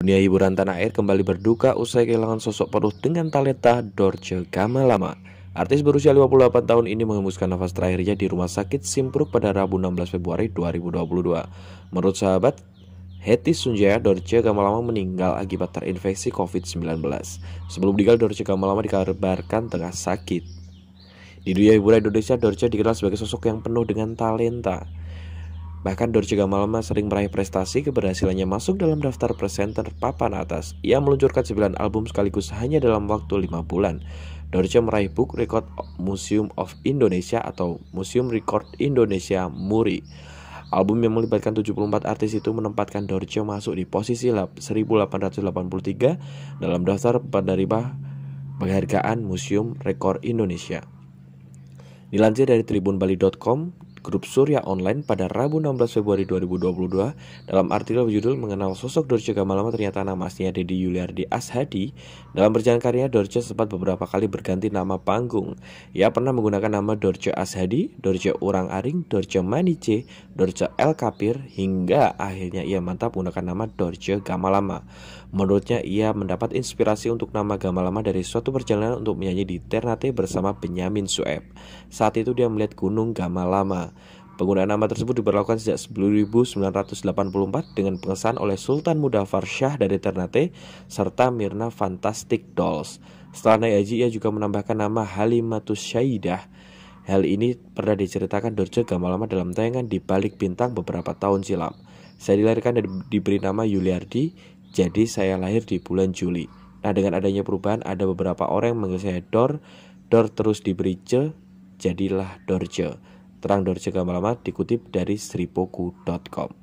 Dunia hiburan tanah air kembali berduka usai kehilangan sosok penuh dengan talenta Dorce Gamalama. Artis berusia 58 tahun ini menghembuskan nafas terakhirnya di rumah sakit Simpruk pada Rabu 16 Februari 2022. Menurut sahabat, Hetty Sunjaya Dorce Gamalama meninggal akibat terinfeksi COVID-19. Sebelum meninggal, Dorce Gamalama dikabarkan tengah sakit. Di dunia hiburan Indonesia, Dorce dikenal sebagai sosok yang penuh dengan talenta. Bahkan Dorce Gamalama sering meraih prestasi keberhasilannya masuk dalam daftar presenter papan atas. Ia meluncurkan 9 album sekaligus hanya dalam waktu 5 bulan. Dorce meraih book record Museum of Indonesia atau Museum Record Indonesia Muri. Album yang melibatkan 74 artis itu menempatkan Dorce masuk di posisi 1883 dalam daftar penerima penghargaan Museum Rekor Indonesia. Dilansir dari tribunbali.com, grup Surya Online pada Rabu 16 Februari 2022 dalam artikel berjudul Mengenal Sosok Dorce Gamalama ternyata nama aslinya Dedi Yuliardi Ashadi. Dalam perjalanan karya Dorce sempat beberapa kali berganti nama panggung. Ia pernah menggunakan nama Dorce Ashadi, Dorce Urang Aring, Dorce Manice, Dorce El Kapir, hingga akhirnya ia mantap menggunakan nama Dorce Gamalama. Menurutnya ia mendapat inspirasi untuk nama Gamalama dari suatu perjalanan untuk menyanyi di Ternate bersama Benyamin Sueb. Saat itu dia melihat Gunung Gamalama. Penggunaan nama tersebut diberlakukan sejak 1984 dengan pengesahan oleh Sultan Mudafar Shah dari Ternate serta Mirna Fantastic Dolls. Setelah naik haji, ia juga menambahkan nama Halimatus Syaidah. Hal ini pernah diceritakan Dorje Gamalama dalam tayangan di balik bintang beberapa tahun silam. Saya dilahirkan dan diberi nama Yuliardi, jadi saya lahir di bulan Juli. Nah dengan adanya perubahan ada beberapa orang yang saya Dor, Dor terus diberi C, jadilah Dorje. Terang Dorje Gamalama dikutip dari sripoku.com.